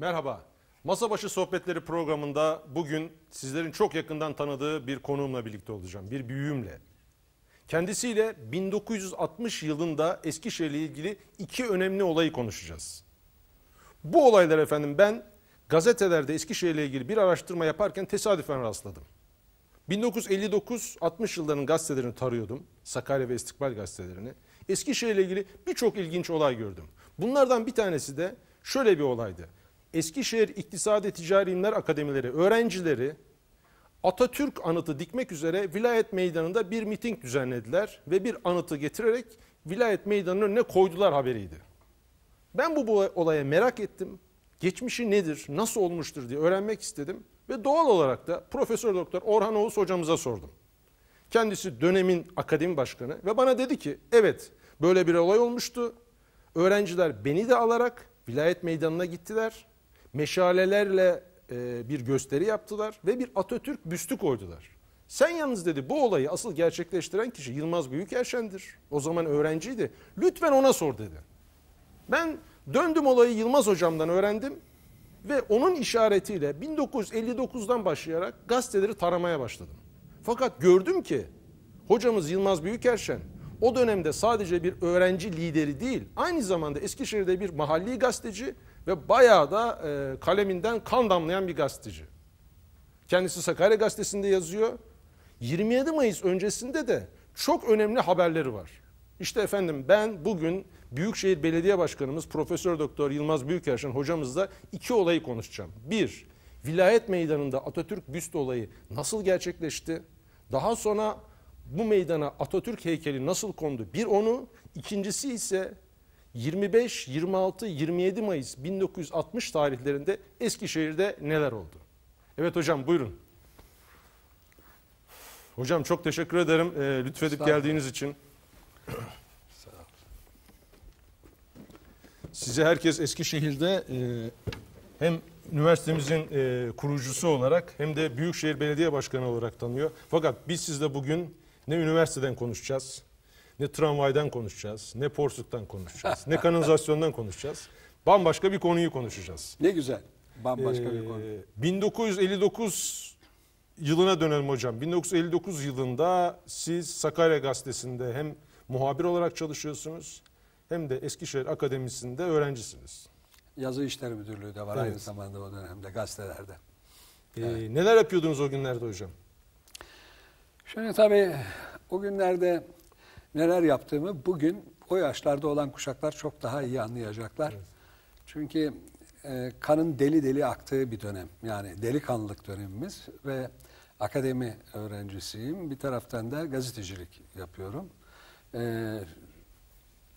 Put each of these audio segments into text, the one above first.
Merhaba. Masabaşı Sohbetleri programında bugün sizlerin çok yakından tanıdığı bir konuğumla birlikte olacağım. Bir büyüğümle. Kendisiyle 1960 yılında Eskişehir'le ilgili iki önemli olayı konuşacağız. Bu olaylar efendim ben gazetelerde Eskişehir'le ilgili bir araştırma yaparken tesadüfen rastladım. 1959-60 yıllarının gazetelerini tarıyordum. Sakarya ve İstikbal gazetelerini. Eskişehir'le ilgili birçok ilginç olay gördüm. Bunlardan bir tanesi de şöyle bir olaydı. Eskişehir İktisadi Ticari İlimler Akademileri öğrencileri Atatürk anıtı dikmek üzere vilayet meydanında bir miting düzenlediler ve bir anıtı getirerek vilayet meydanının önüne koydular haberiydi. Ben bu olaya merak ettim. Geçmişi nedir, nasıl olmuştur diye öğrenmek istedim ve doğal olarak da Profesör Doktor Orhan Oğuz hocamıza sordum. Kendisi dönemin akademi başkanı ve bana dedi ki evet böyle bir olay olmuştu. Öğrenciler beni de alarak vilayet meydanına gittiler meşalelerle e, bir gösteri yaptılar ve bir Atatürk büstü koydular. Sen yalnız dedi bu olayı asıl gerçekleştiren kişi Yılmaz Büyükerşen'dir. O zaman öğrenciydi. Lütfen ona sor dedi. Ben döndüm olayı Yılmaz hocamdan öğrendim ve onun işaretiyle 1959'dan başlayarak gazeteleri taramaya başladım. Fakat gördüm ki hocamız Yılmaz Büyükerşen o dönemde sadece bir öğrenci lideri değil, aynı zamanda Eskişehir'de bir mahalli gazeteci ve bayağı da e, kaleminden kan damlayan bir gazeteci. Kendisi Sakarya Gazetesi'nde yazıyor. 27 Mayıs öncesinde de çok önemli haberleri var. İşte efendim ben bugün Büyükşehir Belediye Başkanımız Profesör Doktor Yılmaz Büyükerşen hocamızla iki olayı konuşacağım. Bir, vilayet meydanında Atatürk büst olayı nasıl gerçekleşti? Daha sonra bu meydana Atatürk heykeli nasıl kondu? Bir onu, ikincisi ise 25, 26, 27 Mayıs 1960 tarihlerinde Eskişehir'de neler oldu? Evet hocam buyurun. Hocam çok teşekkür ederim e, lütfedip geldiğiniz için. Size herkes Eskişehir'de e, hem üniversitemizin e, kurucusu olarak hem de Büyükşehir Belediye Başkanı olarak tanıyor. Fakat biz sizle bugün ne üniversiteden konuşacağız, ne tramvaydan konuşacağız, ne porsuktan konuşacağız, ne kanalizasyondan konuşacağız. Bambaşka bir konuyu konuşacağız. Ne güzel. Bambaşka ee, bir konu. 1959 ee, yılına dönelim hocam. 1959 yılında siz Sakarya Gazetesi'nde hem muhabir olarak çalışıyorsunuz hem de Eskişehir Akademisi'nde öğrencisiniz. Yazı İşleri Müdürlüğü de var evet. aynı zamanda o dönemde gazetelerde. Ee, evet. Neler yapıyordunuz o günlerde hocam? Şöyle tabii o günlerde neler yaptığımı bugün o yaşlarda olan kuşaklar çok daha iyi anlayacaklar. Evet. Çünkü e, kanın deli deli aktığı bir dönem. Yani delikanlılık dönemimiz ve akademi öğrencisiyim. Bir taraftan da gazetecilik yapıyorum. E,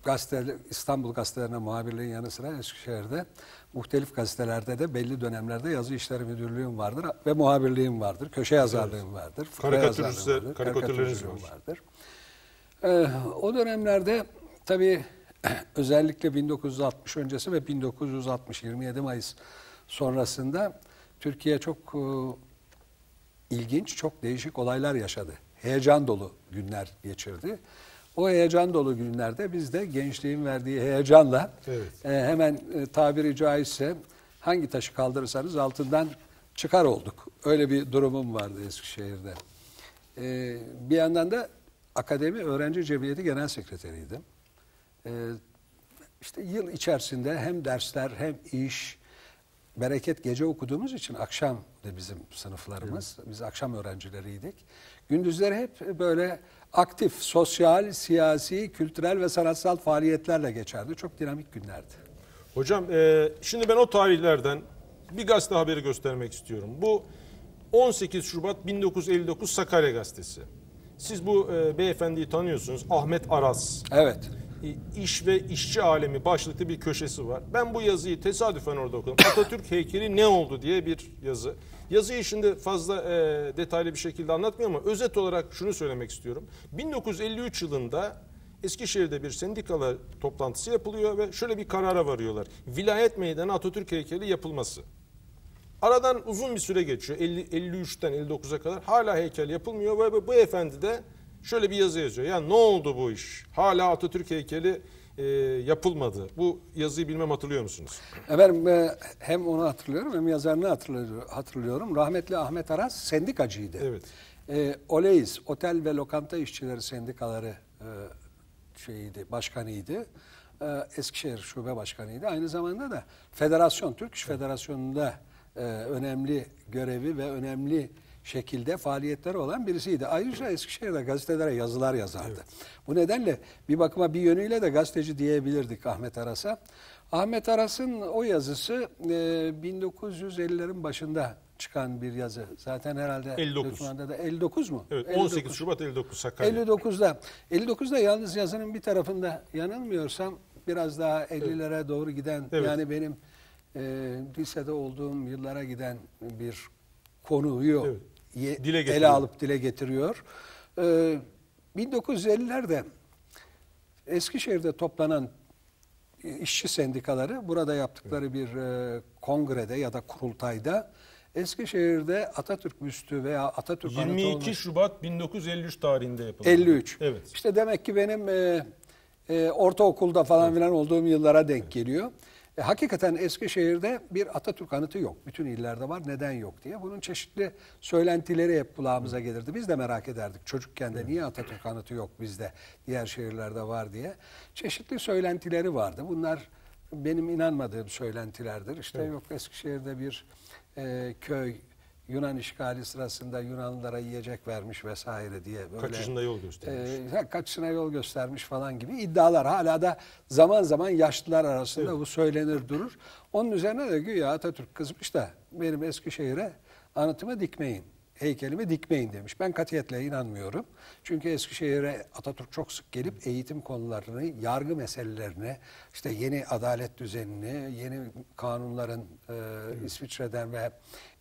gazete, İstanbul gazetelerine muhabirliğin yanı sıra Eskişehir'de muhtelif gazetelerde de belli dönemlerde yazı işleri müdürlüğüm vardır ve muhabirliğim vardır. Köşe yazarlığım vardır. Karikatürist, vardır. Karikatürleriniz vardır. Ee, o dönemlerde tabii özellikle 1960 öncesi ve 1960 27 Mayıs sonrasında Türkiye çok e, ilginç, çok değişik olaylar yaşadı. Heyecan dolu günler geçirdi. O heyecan dolu günlerde biz de gençliğin verdiği heyecanla evet. e, hemen e, tabiri caizse hangi taşı kaldırırsanız altından çıkar olduk. Öyle bir durumum vardı Eskişehir'de. E, bir yandan da Akademi Öğrenci Cemiyeti Genel Sekreteriydim. Ee, işte yıl içerisinde hem dersler hem iş, bereket gece okuduğumuz için akşam da bizim sınıflarımız. Evet. Biz akşam öğrencileriydik. Gündüzleri hep böyle aktif, sosyal, siyasi, kültürel ve sanatsal faaliyetlerle geçerdi. Çok dinamik günlerdi. Hocam e, şimdi ben o tarihlerden bir gazete haberi göstermek istiyorum. Bu 18 Şubat 1959 Sakarya gazetesi. Siz bu e, beyefendiyi tanıyorsunuz. Ahmet Aras. Evet. E, iş ve işçi alemi başlıklı bir köşesi var. Ben bu yazıyı tesadüfen orada okudum. Atatürk heykeli ne oldu diye bir yazı. Yazıyı şimdi fazla e, detaylı bir şekilde anlatmıyorum ama özet olarak şunu söylemek istiyorum. 1953 yılında Eskişehir'de bir sendikalar toplantısı yapılıyor ve şöyle bir karara varıyorlar. Vilayet meydanı Atatürk heykeli yapılması. Aradan uzun bir süre geçiyor. 50, 53'ten 59'a kadar hala heykel yapılmıyor ve bu, efendi de şöyle bir yazı yazıyor. Yani ne oldu bu iş? Hala Atatürk heykeli e, yapılmadı. Bu yazıyı bilmem hatırlıyor musunuz? Efendim e, hem onu hatırlıyorum hem yazarını hatırlıyorum. Rahmetli Ahmet Aras sendikacıydı. Evet. E, Oleis, Otel ve Lokanta İşçileri Sendikaları e, şeyiydi, başkanıydı. E, Eskişehir Şube Başkanıydı. Aynı zamanda da Federasyon, Türk İş evet. Federasyonu'nda e, önemli görevi ve önemli şekilde faaliyetleri olan birisiydi. Ayrıca Eskişehir'de gazetelere yazılar yazardı. Evet. Bu nedenle bir bakıma bir yönüyle de gazeteci diyebilirdik Ahmet Aras'a. Ahmet Aras'ın o yazısı e, 1950'lerin başında çıkan bir yazı. Zaten herhalde 59. da 59 mu? Evet 18 59. Şubat 59 Sakarya. 59'da. 59'da yalnız yazının bir tarafında yanılmıyorsam biraz daha 50'lere evet. doğru giden evet. yani benim e, lisede olduğum yıllara giden bir konuyu evet. ye, dile ele alıp dile getiriyor. E, ee, 1950'lerde Eskişehir'de toplanan işçi sendikaları burada yaptıkları evet. bir e, kongrede ya da kurultayda Eskişehir'de Atatürk müstü veya Atatürk 22 olmuş, Şubat 1953 tarihinde yapıldı. 53. Evet. İşte demek ki benim e, e, ortaokulda falan evet. filan olduğum yıllara denk evet. geliyor. E, hakikaten Eskişehir'de bir Atatürk anıtı yok. Bütün illerde var. Neden yok diye. Bunun çeşitli söylentileri hep kulağımıza gelirdi. Biz de merak ederdik. Çocukken de niye Atatürk anıtı yok bizde? Diğer şehirlerde var diye. Çeşitli söylentileri vardı. Bunlar benim inanmadığım söylentilerdir. İşte evet. yok Eskişehir'de bir e, köy Yunan işgali sırasında Yunanlılara yiyecek vermiş vesaire diye böyle kaçışına yol e, göstermiş. E, kaçışına yol göstermiş falan gibi iddialar hala da zaman zaman yaşlılar arasında evet. bu söylenir durur. Onun üzerine de güya Atatürk kızmış da benim Eskişehir'e anıtımı dikmeyin. Heykelimi dikmeyin demiş. Ben katiyetle inanmıyorum. Çünkü Eskişehir'e Atatürk çok sık gelip eğitim konularını, yargı meselelerini, işte yeni adalet düzenini, yeni kanunların e, İsviçre'den ve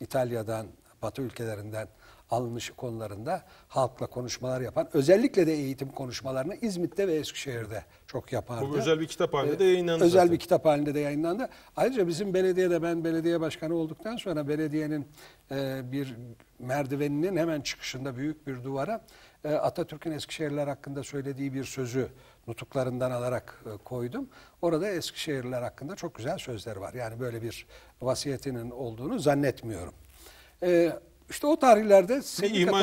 İtalya'dan Batı ülkelerinden alınmış konularında halkla konuşmalar yapan, özellikle de eğitim konuşmalarını İzmit'te ve Eskişehir'de çok yapardı. Bu özel bir kitap halinde de ee, yayınlandı. Özel zaten. bir kitap halinde de yayınlandı. Ayrıca bizim belediyede ben belediye başkanı olduktan sonra belediyenin e, bir merdiveninin hemen çıkışında büyük bir duvara e, Atatürk'ün Eskişehirler hakkında söylediği bir sözü nutuklarından alarak e, koydum. Orada Eskişehirler hakkında çok güzel sözler var. Yani böyle bir vasiyetinin olduğunu zannetmiyorum. E, işte o tarihlerde bir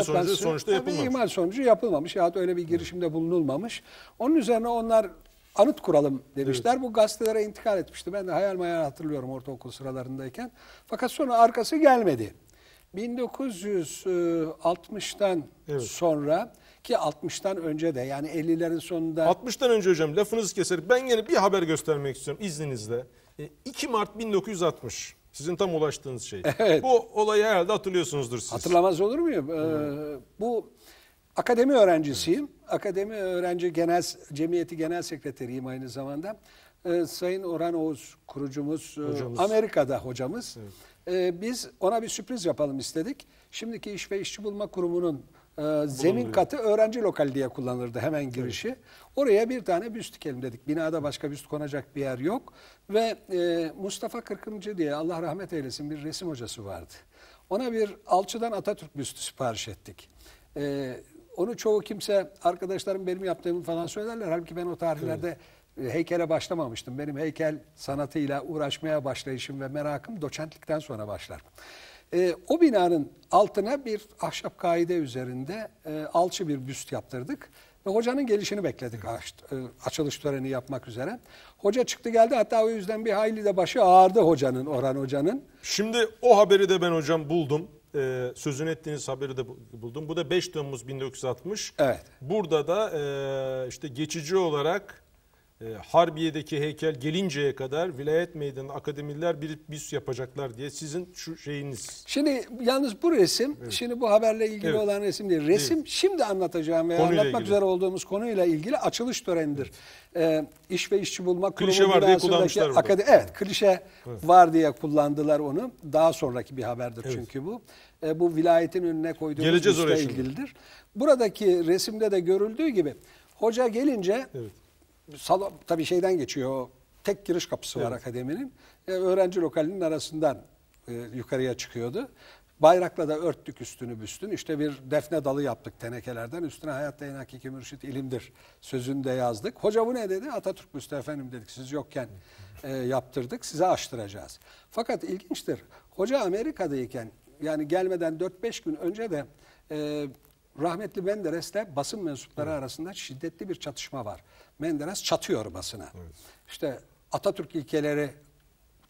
sonucu sonuçta yapılmamış. Bir sonucu yapılmamış ya da öyle bir girişimde bulunulmamış. Onun üzerine onlar anıt kuralım demişler. Evet. Bu gazetelere intikal etmişti. Ben de hayal mayal hatırlıyorum ortaokul sıralarındayken. Fakat sonra arkası gelmedi. 1960'tan e, evet. sonra ki 60'tan önce de yani 50'lerin sonunda. 60'tan önce hocam lafınızı keserim. ben yine bir haber göstermek istiyorum izninizle. 2 e, Mart 1960 sizin tam ulaştığınız şey. Evet. Bu olayı herhalde hatırlıyorsunuzdur siz. Hatırlamaz olur muyum? Ee, bu akademi öğrencisiyim. Evet. Akademi öğrenci genel cemiyeti genel sekreteriyim aynı zamanda. Ee, Sayın Orhan Oğuz kurucumuz, e, hocamız. Amerika'da hocamız. Evet. Ee, biz ona bir sürpriz yapalım istedik. Şimdiki İş ve İşçi Bulma Kurumu'nun e, zemin katı öğrenci lokali diye kullanılırdı hemen girişi. Evet. Oraya bir tane büst dikelim dedik. Binada başka büst konacak bir yer yok. Ve e, Mustafa Kırkımcı diye Allah rahmet eylesin bir resim hocası vardı. Ona bir alçıdan Atatürk büstü sipariş ettik. E, onu çoğu kimse arkadaşlarım benim yaptığımı falan söylerler. Halbuki ben o tarihlerde... Evet e, heykele başlamamıştım. Benim heykel sanatıyla uğraşmaya başlayışım ve merakım doçentlikten sonra başlar. E, o binanın altına bir ahşap kaide üzerinde e, alçı bir büst yaptırdık. Ve hocanın gelişini bekledik aç, e, açılış töreni yapmak üzere. Hoca çıktı geldi hatta o yüzden bir hayli de başı ağırdı hocanın, Orhan hocanın. Şimdi o haberi de ben hocam buldum. Ee, sözünü ettiğiniz haberi de buldum. Bu da 5 Temmuz 1960. Evet. Burada da e, işte geçici olarak e, Harbiye'deki heykel gelinceye kadar Vilayet Meydanı akademiler bir bis yapacaklar diye sizin şu şeyiniz. Şimdi yalnız bu resim, evet. şimdi bu haberle ilgili evet. olan resim değil. Resim değil. şimdi anlatacağım ve konuyla anlatmak ilgili. üzere olduğumuz konuyla ilgili açılış törenidir. Evet. Ee, iş ve işçi bulma klişe var diye kullanmışlar akade- Evet, klişe evet. var diye kullandılar onu. Daha sonraki bir haberdir evet. çünkü bu. Ee, bu vilayetin önüne koyduğumuz Geleceğiz ilgilidir. Buradaki resimde de görüldüğü gibi hoca gelince... Evet salon tabii şeyden geçiyor. Tek giriş kapısı evet. var akademinin. E, öğrenci lokalinin arasından e, yukarıya çıkıyordu. Bayrakla da örttük üstünü büstün. İşte bir defne dalı yaptık tenekelerden. Üstüne hayatta en hakiki mürşit ilimdir sözünü de yazdık. Hoca bu ne dedi? Atatürk Müstü efendim dedik siz yokken e, yaptırdık size açtıracağız. Fakat ilginçtir. Hoca Amerika'dayken yani gelmeden 4-5 gün önce de e, rahmetli Menderes'le basın mensupları evet. arasında şiddetli bir çatışma var. Menderes çatıyor basına. Evet. İşte Atatürk ilkeleri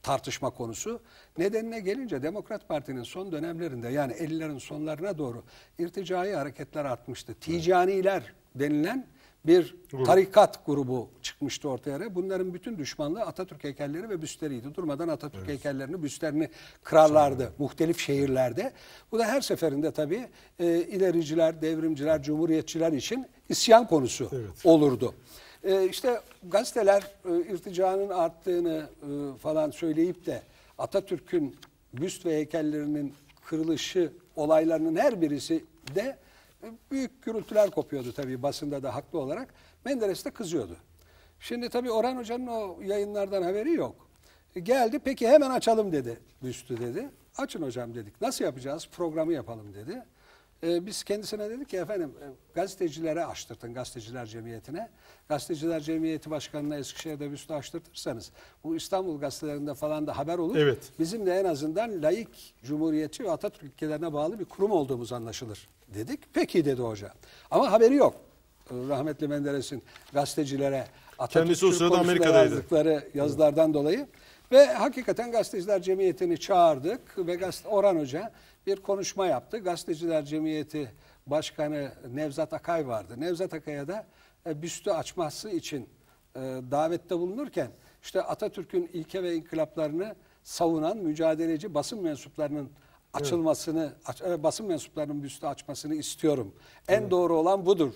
tartışma konusu. Nedenine gelince Demokrat Parti'nin son dönemlerinde yani 50'lerin sonlarına doğru irticai hareketler artmıştı. Ticaniler denilen bir tarikat grubu çıkmıştı ortaya. Bunların bütün düşmanlığı Atatürk heykelleri ve büstleriydi. Durmadan Atatürk evet. heykellerini, büstlerini kırarlardı Sanırım. muhtelif şehirlerde. Bu da her seferinde tabii e, ilericiler, devrimciler, cumhuriyetçiler için isyan konusu evet. olurdu e, işte gazeteler e, irticanın arttığını e, falan söyleyip de Atatürk'ün büst ve heykellerinin kırılışı olaylarının her birisi de e, büyük gürültüler kopuyordu tabii basında da haklı olarak. Menderes de kızıyordu. Şimdi tabii Orhan Hoca'nın o yayınlardan haberi yok. E, geldi peki hemen açalım dedi büstü dedi. Açın hocam dedik. Nasıl yapacağız? Programı yapalım dedi e, biz kendisine dedik ki efendim e, gazetecilere açtırtın gazeteciler cemiyetine. Gazeteciler Cemiyeti Başkanı'na Eskişehir'de büstü açtırtırsanız bu İstanbul gazetelerinde falan da haber olur. Evet. Bizim de en azından layık cumhuriyeti ve Atatürk ülkelerine bağlı bir kurum olduğumuz anlaşılır dedik. Peki dedi hoca. Ama haberi yok. Ee, rahmetli Menderes'in gazetecilere Atatürk'ün konusunda yazdıkları yazılardan dolayı. Ve hakikaten gazeteciler cemiyetini çağırdık ve gazete, Orhan Hoca bir konuşma yaptı. Gazeteciler Cemiyeti Başkanı Nevzat Akay vardı. Nevzat Akay'a da e, büstü açması için e, davette bulunurken işte Atatürk'ün ilke ve inkılaplarını savunan mücadeleci basın mensuplarının açılmasını, aç, e, basın mensuplarının büstü açmasını istiyorum. En evet. doğru olan budur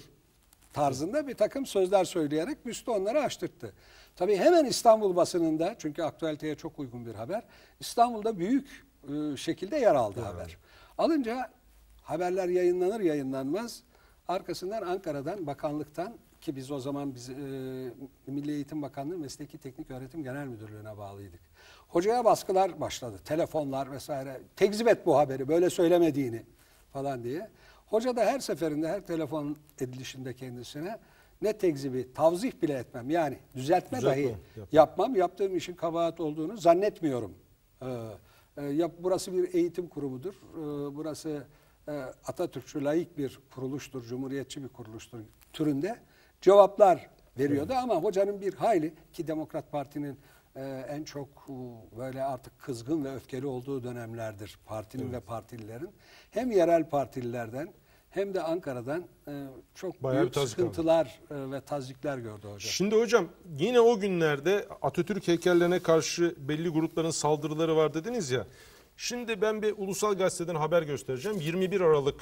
tarzında bir takım sözler söyleyerek büstü onları açtırttı. Tabii hemen İstanbul basınında çünkü aktualiteye çok uygun bir haber. İstanbul'da büyük e, şekilde yer aldı evet. haber. Alınca haberler yayınlanır yayınlanmaz arkasından Ankara'dan bakanlıktan ki biz o zaman biz, e, Milli Eğitim Bakanlığı Mesleki Teknik Öğretim Genel Müdürlüğü'ne bağlıydık. Hocaya baskılar başladı. Telefonlar vesaire. Tekzip et bu haberi böyle söylemediğini falan diye. Hoca da her seferinde her telefon edilişinde kendisine ne tekzibi, tavzih bile etmem. Yani düzeltme, düzeltme dahi yapma. yapmam. Yaptığım işin kabahat olduğunu zannetmiyorum. Ee, e, burası bir eğitim kurumudur. Ee, burası e, Atatürkçü layık bir kuruluştur, cumhuriyetçi bir kuruluştur türünde cevaplar veriyordu. Evet. Ama hocanın bir hayli ki Demokrat Parti'nin e, en çok böyle artık kızgın ve öfkeli olduğu dönemlerdir partinin evet. ve partililerin. Hem yerel partililerden hem de Ankara'dan e, çok Bayağı büyük sıkıntılar aldı. E, ve tazikler gördü hocam. Şimdi hocam yine o günlerde Atatürk heykellerine karşı belli grupların saldırıları var dediniz ya. Şimdi ben bir ulusal gazeteden haber göstereceğim. 21 Aralık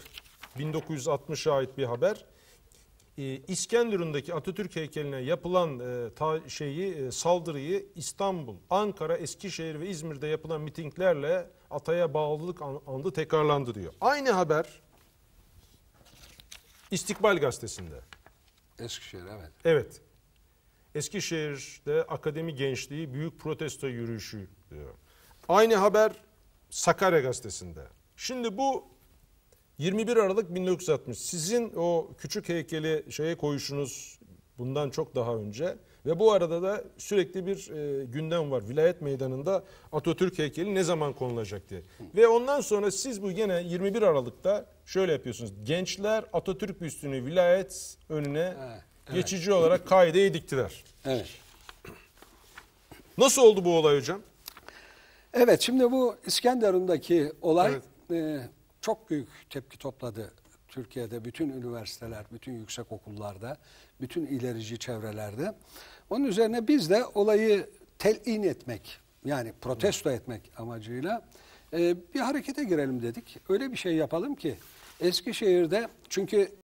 1960'a ait bir haber. E, İskenderun'daki Atatürk heykeline yapılan şeyi saldırıyı İstanbul, Ankara, Eskişehir ve İzmir'de yapılan mitinglerle Atay'a bağlılık andı tekrarlandı diyor. Aynı haber İstikbal Gazetesi'nde. Eskişehir evet. Evet. Eskişehir'de akademi gençliği büyük protesto yürüyüşü diyor. Aynı haber Sakarya Gazetesi'nde. Şimdi bu 21 Aralık 1960 sizin o küçük heykeli şeye koyuşunuz bundan çok daha önce ve bu arada da sürekli bir e, gündem var. Vilayet meydanında Atatürk heykeli ne zaman konulacak diye. Ve ondan sonra siz bu yine 21 Aralık'ta şöyle yapıyorsunuz. Gençler Atatürk büstünü vilayet önüne evet, evet. geçici olarak kaideye diktiler. Evet. Nasıl oldu bu olay hocam? Evet şimdi bu İskenderun'daki olay evet. e, çok büyük tepki topladı Türkiye'de bütün üniversiteler, bütün yüksek okullarda, bütün ilerici çevrelerde. Onun üzerine biz de olayı telin etmek, yani protesto etmek amacıyla e, bir harekete girelim dedik. Öyle bir şey yapalım ki Eskişehir'de çünkü